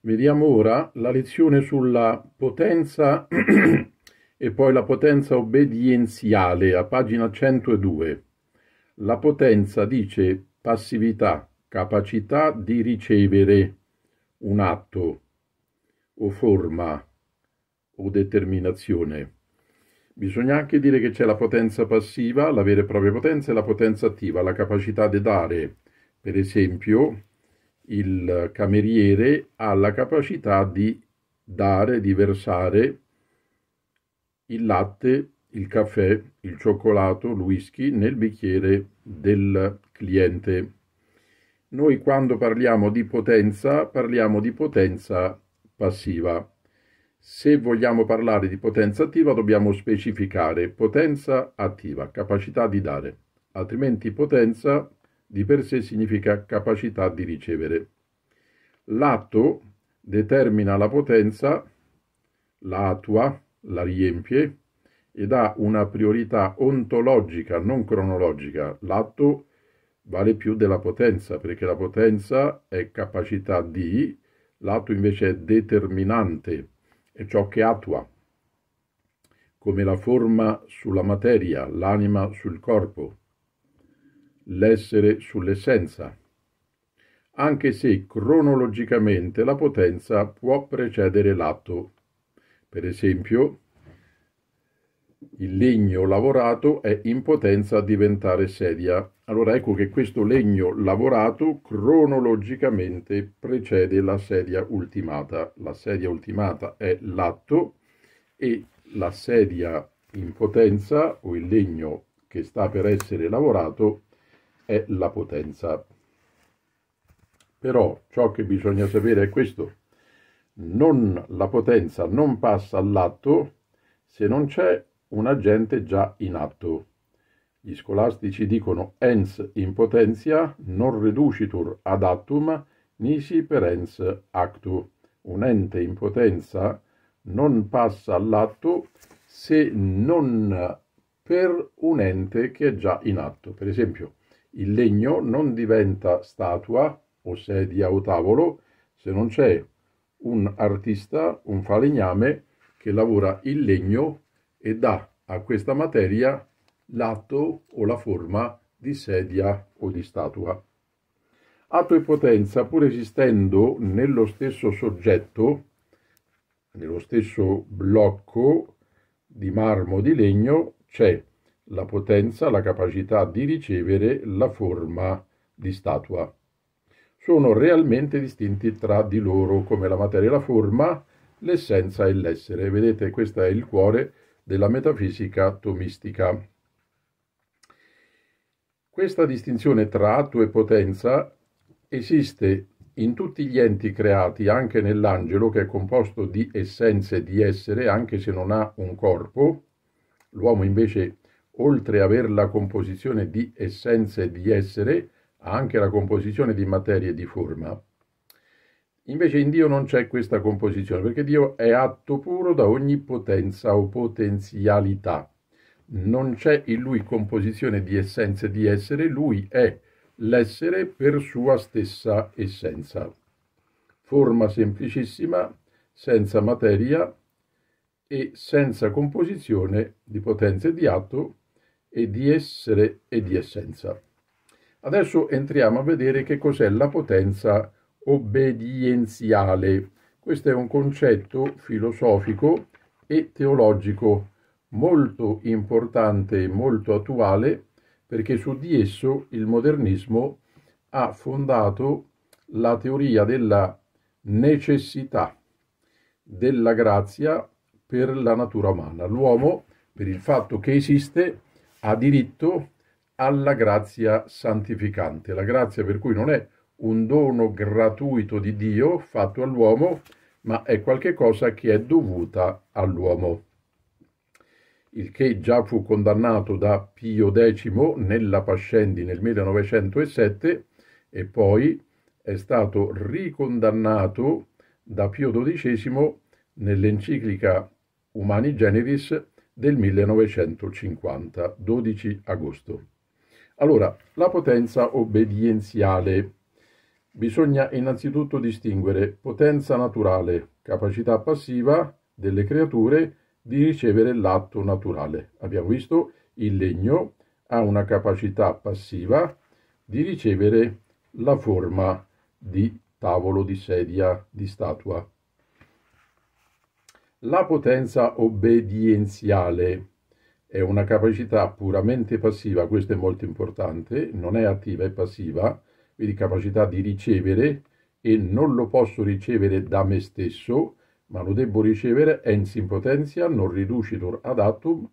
Vediamo ora la lezione sulla potenza e poi la potenza obbedienziale, a pagina 102. La potenza dice passività, capacità di ricevere un atto o forma o determinazione. Bisogna anche dire che c'è la potenza passiva, la vera e propria potenza, e la potenza attiva, la capacità di dare, per esempio, il cameriere ha la capacità di dare, di versare il latte, il caffè, il cioccolato, il whisky nel bicchiere del cliente. Noi quando parliamo di potenza parliamo di potenza passiva. Se vogliamo parlare di potenza attiva dobbiamo specificare potenza attiva, capacità di dare, altrimenti potenza di per sé significa capacità di ricevere. L'atto determina la potenza, la attua, la riempie ed ha una priorità ontologica, non cronologica. L'atto vale più della potenza, perché la potenza è capacità di, l'atto invece è determinante, è ciò che attua, come la forma sulla materia, l'anima sul corpo l'essere sull'essenza, anche se cronologicamente la potenza può precedere l'atto. Per esempio, il legno lavorato è in potenza a diventare sedia. Allora ecco che questo legno lavorato cronologicamente precede la sedia ultimata. La sedia ultimata è l'atto e la sedia in potenza o il legno che sta per essere lavorato è la potenza. Però ciò che bisogna sapere è questo. Non, la potenza non passa all'atto se non c'è un agente già in atto. Gli scolastici dicono ens in potentia non reducitur ad attum nisi per ens actu. Un ente in potenza non passa all'atto se non per un ente che è già in atto. Per esempio, il legno non diventa statua o sedia o tavolo se non c'è un artista, un falegname, che lavora il legno e dà a questa materia l'atto o la forma di sedia o di statua. Atto e potenza, pur esistendo nello stesso soggetto, nello stesso blocco di marmo di legno, c'è la potenza, la capacità di ricevere la forma di statua. Sono realmente distinti tra di loro come la materia e la forma, l'essenza e l'essere. Vedete, questo è il cuore della metafisica tomistica. Questa distinzione tra atto e potenza esiste in tutti gli enti creati, anche nell'angelo che è composto di essenze di essere, anche se non ha un corpo, l'uomo invece oltre ad aver la composizione di essenza e di essere, ha anche la composizione di materia e di forma. Invece in Dio non c'è questa composizione, perché Dio è atto puro da ogni potenza o potenzialità. Non c'è in lui composizione di essenza e di essere, lui è l'essere per sua stessa essenza. Forma semplicissima, senza materia e senza composizione di potenza e di atto, e di essere e di essenza. Adesso entriamo a vedere che cos'è la potenza obbedienziale. Questo è un concetto filosofico e teologico molto importante e molto attuale perché su di esso il modernismo ha fondato la teoria della necessità della grazia per la natura umana. L'uomo, per il fatto che esiste, ha diritto alla grazia santificante, la grazia per cui non è un dono gratuito di Dio fatto all'uomo, ma è qualcosa che è dovuta all'uomo. Il che già fu condannato da Pio X nella Pascendi nel 1907 e poi è stato ricondannato da Pio XII nell'enciclica Humani Generis del 1950, 12 agosto. Allora, la potenza obbedienziale. Bisogna innanzitutto distinguere potenza naturale, capacità passiva delle creature di ricevere l'atto naturale. Abbiamo visto il legno ha una capacità passiva di ricevere la forma di tavolo, di sedia, di statua. La potenza obbedienziale è una capacità puramente passiva, questo è molto importante, non è attiva, è passiva, quindi capacità di ricevere e non lo posso ricevere da me stesso, ma lo devo ricevere ens in potenza non riducitur ad atum,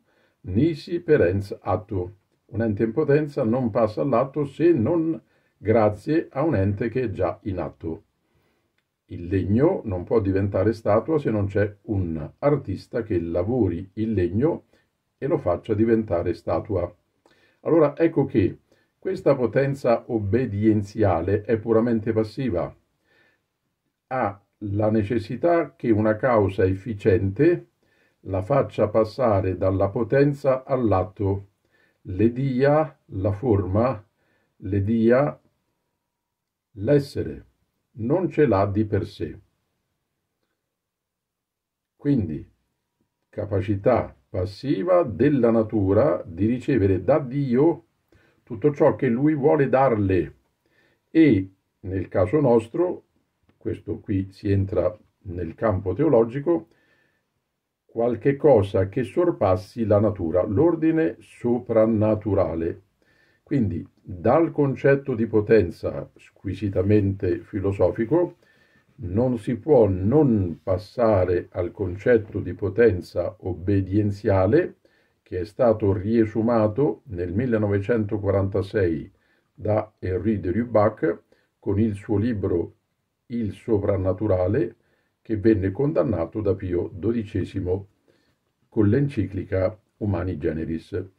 nisi per ens attu. Un ente in potenza non passa all'atto se non grazie a un ente che è già in atto. Il legno non può diventare statua se non c'è un artista che lavori il legno e lo faccia diventare statua. Allora ecco che questa potenza obbedienziale è puramente passiva. Ha la necessità che una causa efficiente la faccia passare dalla potenza all'atto, le dia la forma, le dia l'essere non ce l'ha di per sé. Quindi, capacità passiva della natura di ricevere da Dio tutto ciò che Lui vuole darle e, nel caso nostro, questo qui si entra nel campo teologico, qualche cosa che sorpassi la natura, l'ordine soprannaturale, quindi dal concetto di potenza squisitamente filosofico non si può non passare al concetto di potenza obbedienziale che è stato riesumato nel 1946 da Henri de Rubac con il suo libro Il soprannaturale che venne condannato da Pio XII con l'enciclica Humani Generis.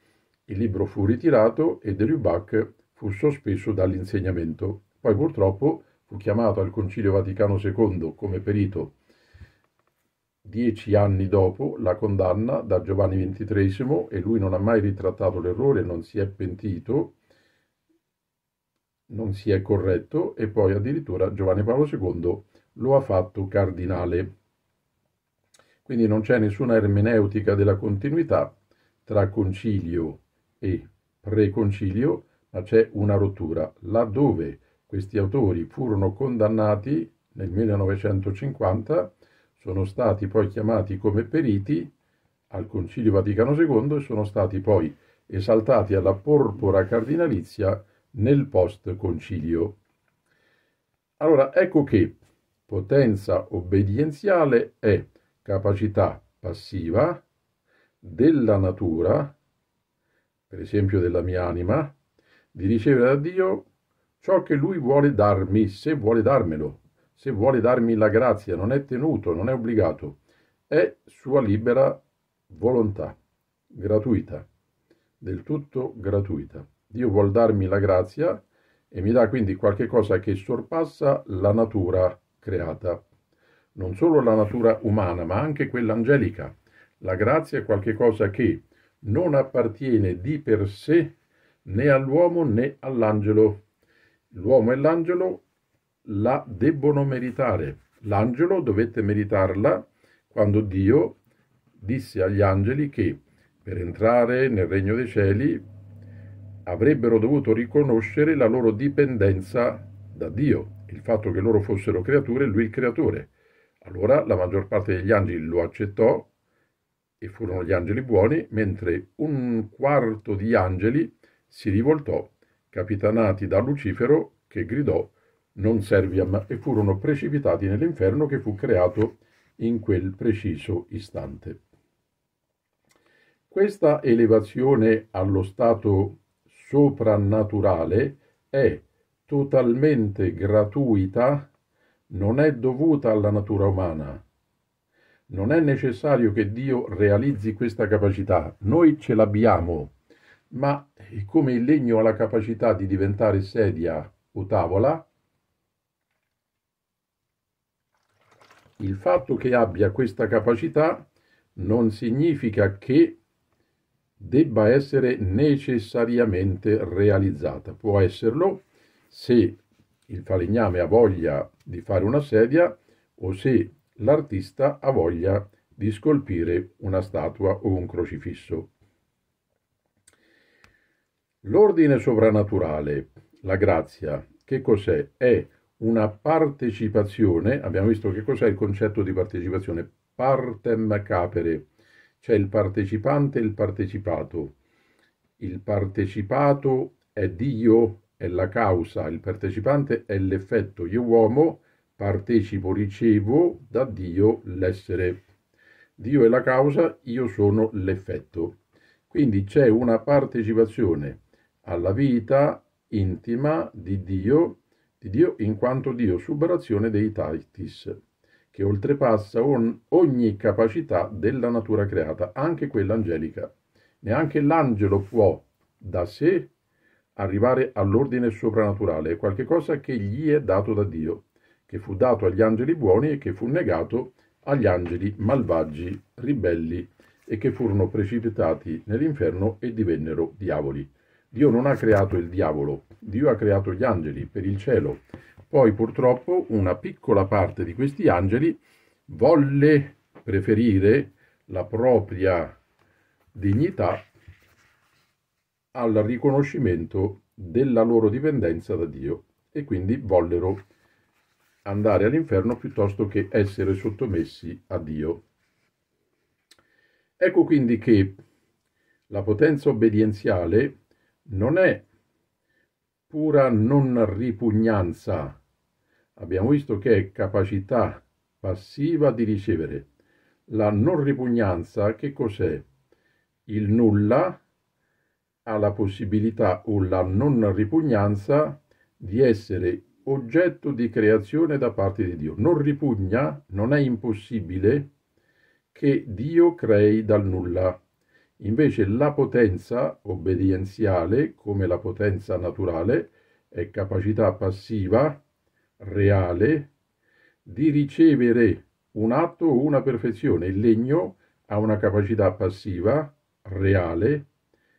Il libro fu ritirato e Derubach fu sospeso dall'insegnamento. Poi purtroppo fu chiamato al Concilio Vaticano II come perito dieci anni dopo la condanna da Giovanni XXIII e lui non ha mai ritrattato l'errore, non si è pentito, non si è corretto e poi addirittura Giovanni Paolo II lo ha fatto cardinale. Quindi non c'è nessuna ermeneutica della continuità tra concilio e Preconcilio, ma c'è una rottura, laddove questi autori furono condannati nel 1950, sono stati poi chiamati come periti al Concilio Vaticano II e sono stati poi esaltati alla porpora cardinalizia nel post-concilio. Allora, ecco che potenza obbedienziale è capacità passiva della natura per esempio della mia anima, di ricevere da Dio ciò che Lui vuole darmi, se vuole darmelo, se vuole darmi la grazia, non è tenuto, non è obbligato, è sua libera volontà, gratuita, del tutto gratuita. Dio vuol darmi la grazia e mi dà quindi qualche cosa che sorpassa la natura creata, non solo la natura umana, ma anche quella angelica. La grazia è qualche cosa che non appartiene di per sé né all'uomo né all'angelo. L'uomo e l'angelo la debbono meritare. L'angelo dovette meritarla quando Dio disse agli angeli che per entrare nel regno dei cieli avrebbero dovuto riconoscere la loro dipendenza da Dio, il fatto che loro fossero creature e lui il creatore. Allora la maggior parte degli angeli lo accettò e furono gli angeli buoni, mentre un quarto di angeli si rivoltò, capitanati da Lucifero, che gridò non serviam, e furono precipitati nell'inferno che fu creato in quel preciso istante. Questa elevazione allo stato soprannaturale è totalmente gratuita, non è dovuta alla natura umana, non è necessario che Dio realizzi questa capacità, noi ce l'abbiamo, ma come il legno ha la capacità di diventare sedia o tavola, il fatto che abbia questa capacità non significa che debba essere necessariamente realizzata. Può esserlo se il falegname ha voglia di fare una sedia o se l'artista ha voglia di scolpire una statua o un crocifisso. L'ordine sovranaturale, la grazia, che cos'è? È una partecipazione, abbiamo visto che cos'è il concetto di partecipazione, partem capere, cioè il partecipante e il partecipato. Il partecipato è Dio, è la causa, il partecipante è l'effetto. Io uomo partecipo, ricevo da Dio l'essere. Dio è la causa, io sono l'effetto. Quindi c'è una partecipazione alla vita intima di Dio, di Dio in quanto Dio, superazione dei taitis, che oltrepassa on, ogni capacità della natura creata, anche quella angelica. Neanche l'angelo può da sé arrivare all'ordine soprannaturale, è qualcosa che gli è dato da Dio che fu dato agli angeli buoni e che fu negato agli angeli malvagi, ribelli e che furono precipitati nell'inferno e divennero diavoli. Dio non ha creato il diavolo, Dio ha creato gli angeli per il cielo. Poi purtroppo una piccola parte di questi angeli volle preferire la propria dignità al riconoscimento della loro dipendenza da Dio e quindi vollero andare all'inferno piuttosto che essere sottomessi a Dio. Ecco quindi che la potenza obbedienziale non è pura non ripugnanza, abbiamo visto che è capacità passiva di ricevere. La non ripugnanza che cos'è? Il nulla ha la possibilità o la non ripugnanza di essere oggetto di creazione da parte di Dio. Non ripugna, non è impossibile che Dio crei dal nulla. Invece la potenza obbedienziale, come la potenza naturale, è capacità passiva, reale, di ricevere un atto o una perfezione. Il legno ha una capacità passiva, reale,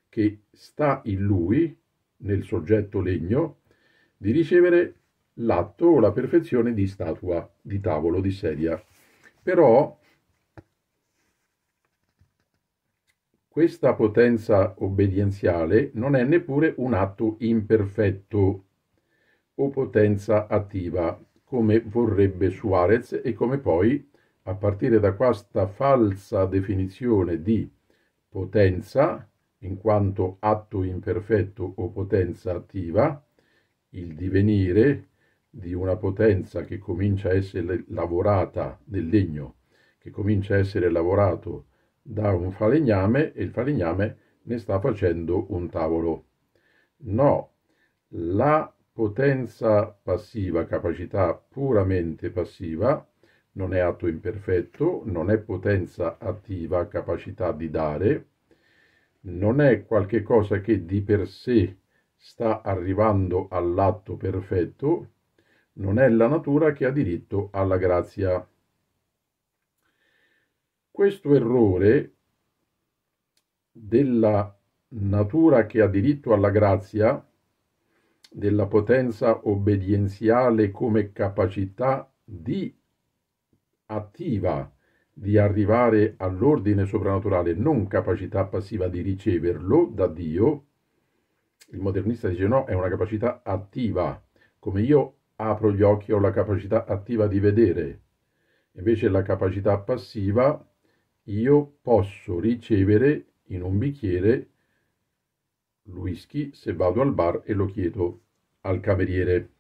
che sta in lui, nel soggetto legno, di ricevere l'atto o la perfezione di statua, di tavolo, di sedia. Però questa potenza obbedienziale non è neppure un atto imperfetto o potenza attiva, come vorrebbe Suarez e come poi, a partire da questa falsa definizione di potenza, in quanto atto imperfetto o potenza attiva, il divenire, di una potenza che comincia a essere lavorata del legno, che comincia a essere lavorato da un falegname e il falegname ne sta facendo un tavolo. No, la potenza passiva, capacità puramente passiva, non è atto imperfetto, non è potenza attiva, capacità di dare, non è qualche cosa che di per sé sta arrivando all'atto perfetto, non è la natura che ha diritto alla grazia. Questo errore della natura che ha diritto alla grazia, della potenza obbedienziale come capacità di attiva di arrivare all'ordine soprannaturale, non capacità passiva di riceverlo da Dio, il modernista dice no, è una capacità attiva, come io apro gli occhi ho la capacità attiva di vedere, invece la capacità passiva io posso ricevere in un bicchiere whisky se vado al bar e lo chiedo al cameriere.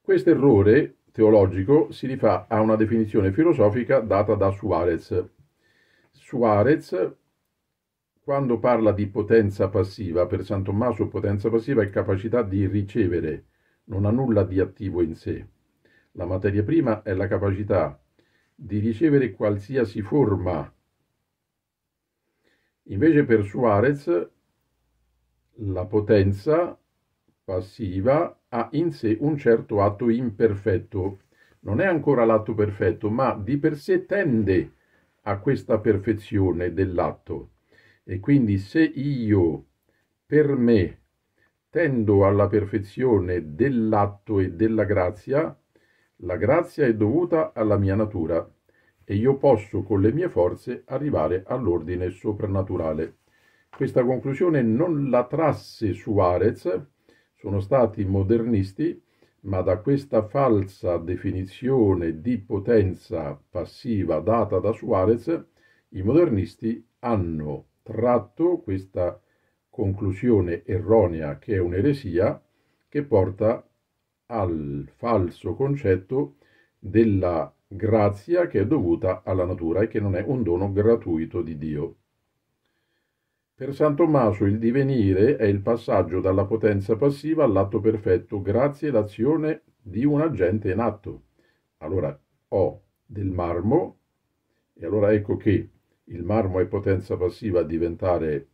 Questo errore teologico si rifà a una definizione filosofica data da Suarez. Suarez, quando parla di potenza passiva, per San Tommaso potenza passiva è capacità di ricevere, non ha nulla di attivo in sé. La materia prima è la capacità di ricevere qualsiasi forma. Invece per Suarez la potenza passiva ha in sé un certo atto imperfetto. Non è ancora l'atto perfetto, ma di per sé tende a questa perfezione dell'atto. E quindi se io per me tendo alla perfezione dell'atto e della grazia, la grazia è dovuta alla mia natura e io posso con le mie forze arrivare all'ordine soprannaturale. Questa conclusione non la trasse Suarez, sono stati modernisti, ma da questa falsa definizione di potenza passiva data da Suarez, i modernisti hanno tratto questa definizione conclusione erronea che è un'eresia, che porta al falso concetto della grazia che è dovuta alla natura e che non è un dono gratuito di Dio. Per San Tommaso il divenire è il passaggio dalla potenza passiva all'atto perfetto grazie all'azione di un agente in atto. Allora ho del marmo e allora ecco che il marmo è potenza passiva a diventare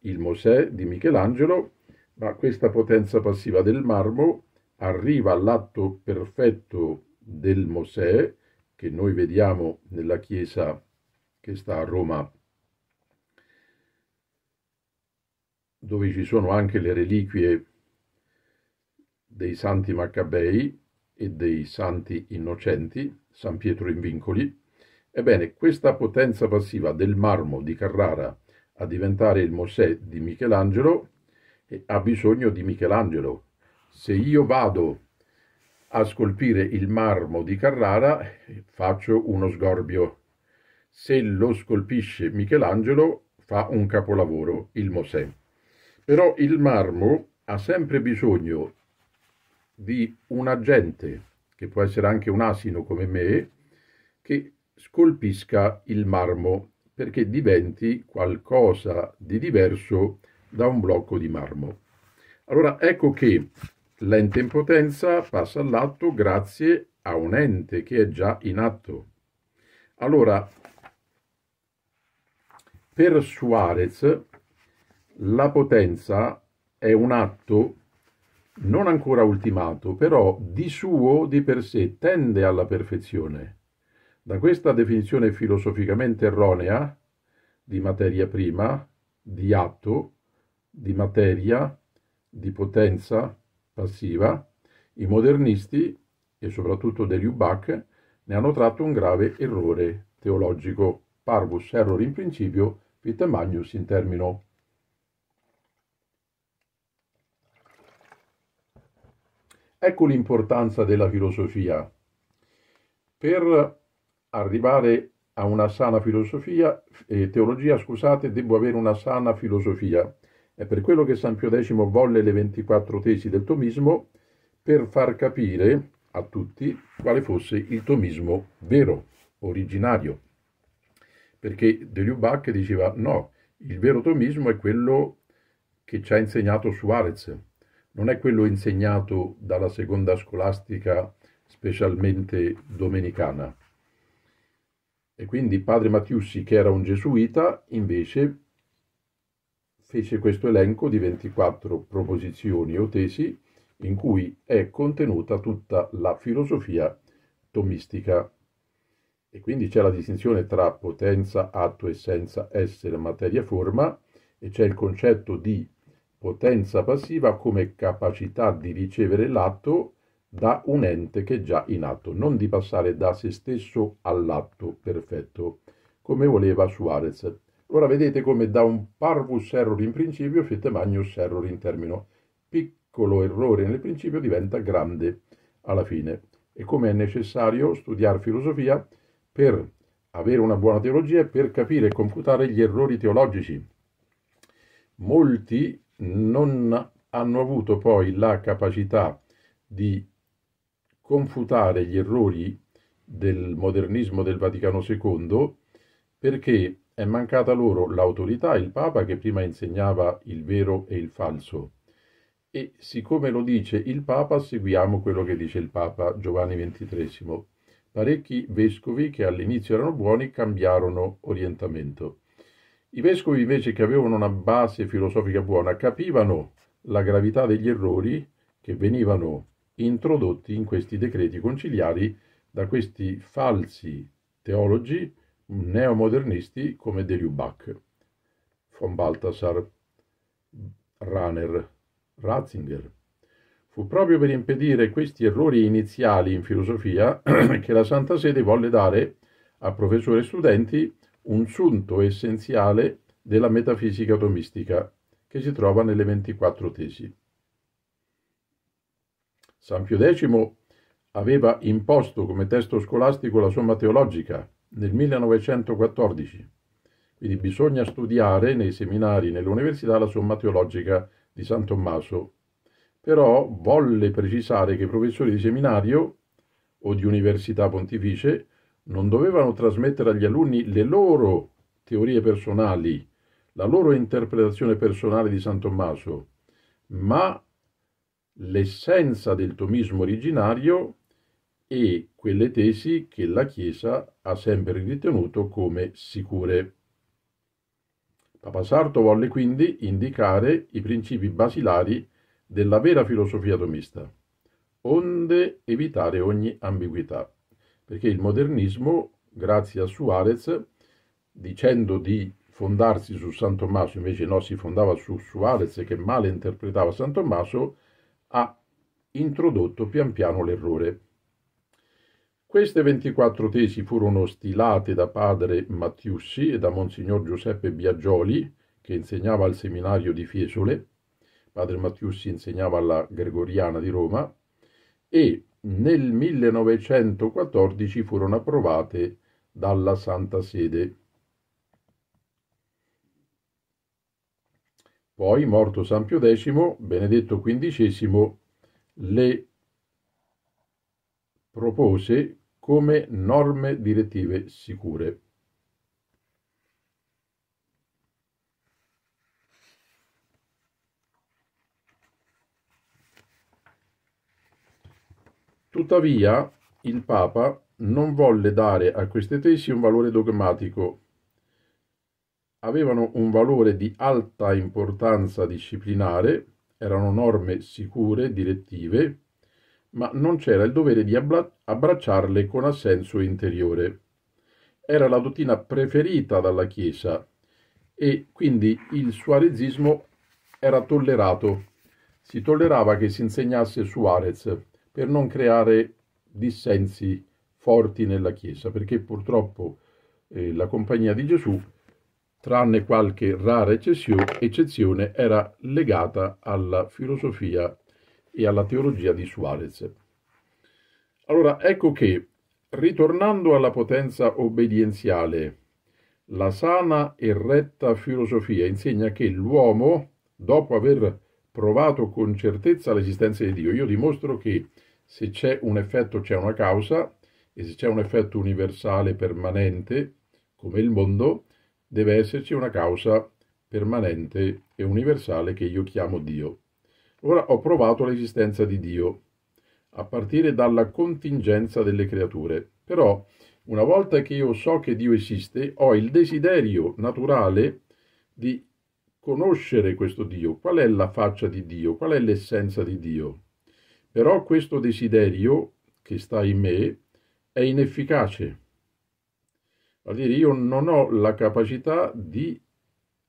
il Mosè di Michelangelo, ma questa potenza passiva del marmo arriva all'atto perfetto del Mosè che noi vediamo nella chiesa che sta a Roma, dove ci sono anche le reliquie dei santi Maccabei e dei santi innocenti, San Pietro in Vincoli. Ebbene, questa potenza passiva del marmo di Carrara a diventare il Mosè di Michelangelo ha bisogno di Michelangelo. Se io vado a scolpire il marmo di Carrara, faccio uno sgorbio. Se lo scolpisce Michelangelo, fa un capolavoro, il Mosè. Però il marmo ha sempre bisogno di un agente, che può essere anche un asino come me, che scolpisca il marmo perché diventi qualcosa di diverso da un blocco di marmo. Allora ecco che l'ente in potenza passa all'atto grazie a un ente che è già in atto. Allora, per Suarez la potenza è un atto non ancora ultimato, però di suo, di per sé, tende alla perfezione. Da questa definizione filosoficamente erronea di materia prima, di atto, di materia, di potenza passiva, i modernisti, e soprattutto Deliubac, ne hanno tratto un grave errore teologico. Parvus error in principio, vita magnus in termino. Ecco l'importanza della filosofia. Per arrivare a una sana filosofia, eh, teologia, scusate, devo avere una sana filosofia. È per quello che San Pio X volle le 24 tesi del tomismo per far capire a tutti quale fosse il tomismo vero, originario. Perché De Lubac diceva no, il vero tomismo è quello che ci ha insegnato Suarez, non è quello insegnato dalla seconda scolastica specialmente domenicana. E quindi padre Mattiussi, che era un gesuita, invece fece questo elenco di 24 proposizioni o tesi in cui è contenuta tutta la filosofia tomistica. E quindi c'è la distinzione tra potenza, atto, essenza, essere, materia, forma, e c'è il concetto di potenza passiva come capacità di ricevere l'atto da un ente che è già in atto, non di passare da se stesso all'atto perfetto, come voleva Suarez. Ora vedete come da un parvus error in principio fit magnus error in termino. Piccolo errore nel principio diventa grande alla fine. E come è necessario studiare filosofia per avere una buona teologia e per capire e confutare gli errori teologici. Molti non hanno avuto poi la capacità di confutare gli errori del modernismo del Vaticano II perché è mancata loro l'autorità, il Papa che prima insegnava il vero e il falso. E siccome lo dice il Papa, seguiamo quello che dice il Papa Giovanni XXIII. Parecchi vescovi che all'inizio erano buoni cambiarono orientamento. I vescovi invece che avevano una base filosofica buona capivano la gravità degli errori che venivano introdotti in questi decreti conciliari da questi falsi teologi neomodernisti come Deliubach, von Balthasar, Rahner, Ratzinger. Fu proprio per impedire questi errori iniziali in filosofia che la Santa Sede volle dare a professori e studenti un sunto essenziale della metafisica atomistica che si trova nelle 24 tesi. San Pio X aveva imposto come testo scolastico la somma teologica nel 1914, quindi bisogna studiare nei seminari, nell'università, la somma teologica di San Tommaso. Però volle precisare che i professori di seminario o di università pontificie non dovevano trasmettere agli alunni le loro teorie personali, la loro interpretazione personale di San Tommaso, ma l'essenza del tomismo originario e quelle tesi che la Chiesa ha sempre ritenuto come sicure. Papa Sarto volle quindi indicare i principi basilari della vera filosofia tomista, onde evitare ogni ambiguità, perché il modernismo, grazie a Suarez, dicendo di fondarsi su San Tommaso, invece no, si fondava su Suarez che male interpretava San Tommaso, ha introdotto pian piano l'errore. Queste 24 tesi furono stilate da padre Mattiussi e da monsignor Giuseppe Biagioli, che insegnava al seminario di Fiesole, padre Mattiussi insegnava alla Gregoriana di Roma, e nel 1914 furono approvate dalla Santa Sede. Poi, morto San Pio X, Benedetto XV le propose come norme direttive sicure. Tuttavia, il Papa non volle dare a queste tesi un valore dogmatico avevano un valore di alta importanza disciplinare, erano norme sicure, direttive, ma non c'era il dovere di abbracciarle con assenso interiore. Era la dottrina preferita dalla Chiesa e quindi il suarezismo era tollerato. Si tollerava che si insegnasse Suarez per non creare dissensi forti nella Chiesa, perché purtroppo eh, la Compagnia di Gesù tranne qualche rara eccezione, era legata alla filosofia e alla teologia di Suarez. Allora, ecco che, ritornando alla potenza obbedienziale, la sana e retta filosofia insegna che l'uomo, dopo aver provato con certezza l'esistenza di Dio, io dimostro che se c'è un effetto c'è una causa, e se c'è un effetto universale permanente, come il mondo, deve esserci una causa permanente e universale che io chiamo Dio. Ora ho provato l'esistenza di Dio, a partire dalla contingenza delle creature. Però, una volta che io so che Dio esiste, ho il desiderio naturale di conoscere questo Dio. Qual è la faccia di Dio? Qual è l'essenza di Dio? Però questo desiderio che sta in me è inefficace Vuol dire io non ho la capacità di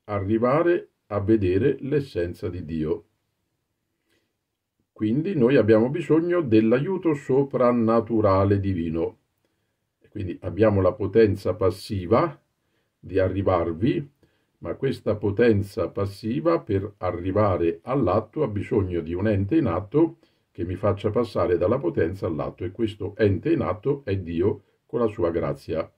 arrivare a vedere l'essenza di Dio. Quindi noi abbiamo bisogno dell'aiuto soprannaturale divino. Quindi abbiamo la potenza passiva di arrivarvi, ma questa potenza passiva per arrivare all'atto ha bisogno di un ente in atto che mi faccia passare dalla potenza all'atto e questo ente in atto è Dio con la sua grazia.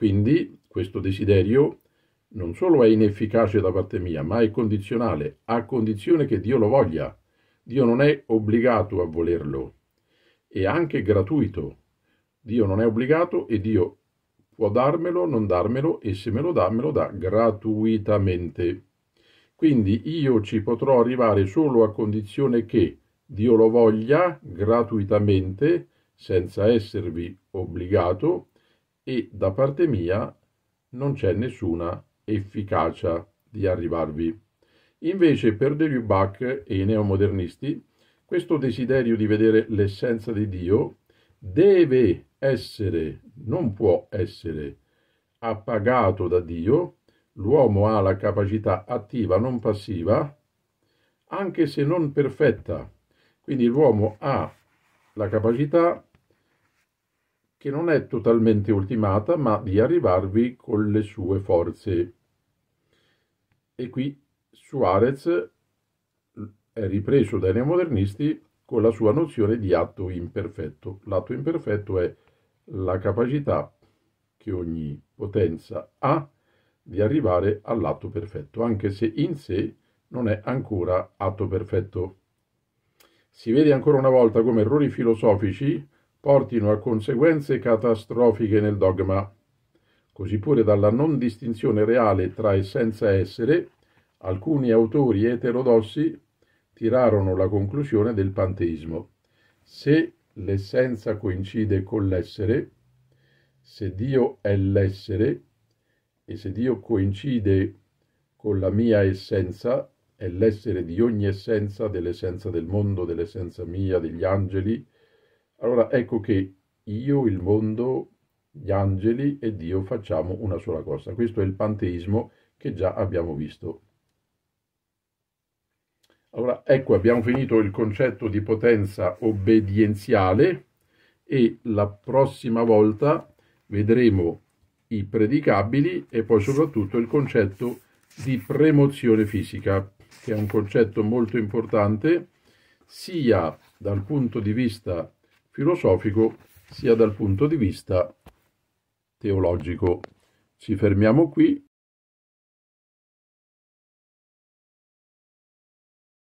Quindi questo desiderio non solo è inefficace da parte mia, ma è condizionale, a condizione che Dio lo voglia. Dio non è obbligato a volerlo, è anche gratuito. Dio non è obbligato e Dio può darmelo, non darmelo e se me lo dà, me lo dà gratuitamente. Quindi io ci potrò arrivare solo a condizione che Dio lo voglia gratuitamente, senza esservi obbligato, e da parte mia non c'è nessuna efficacia di arrivarvi. Invece per De Lubac e i neomodernisti questo desiderio di vedere l'essenza di Dio deve essere, non può essere, appagato da Dio, l'uomo ha la capacità attiva, non passiva, anche se non perfetta. Quindi l'uomo ha la capacità che non è totalmente ultimata, ma di arrivarvi con le sue forze. E qui Suarez è ripreso dai neomodernisti con la sua nozione di atto imperfetto. L'atto imperfetto è la capacità che ogni potenza ha di arrivare all'atto perfetto, anche se in sé non è ancora atto perfetto. Si vede ancora una volta come errori filosofici portino a conseguenze catastrofiche nel dogma, così pure dalla non distinzione reale tra essenza e essere, alcuni autori eterodossi tirarono la conclusione del panteismo. Se l'essenza coincide con l'essere, se Dio è l'essere e se Dio coincide con la mia essenza, è l'essere di ogni essenza, dell'essenza del mondo, dell'essenza mia, degli angeli, allora ecco che io, il mondo, gli angeli e Dio facciamo una sola cosa. Questo è il panteismo che già abbiamo visto. Allora ecco abbiamo finito il concetto di potenza obbedienziale e la prossima volta vedremo i predicabili e poi soprattutto il concetto di premozione fisica, che è un concetto molto importante sia dal punto di vista filosofico sia dal punto di vista teologico. Ci fermiamo qui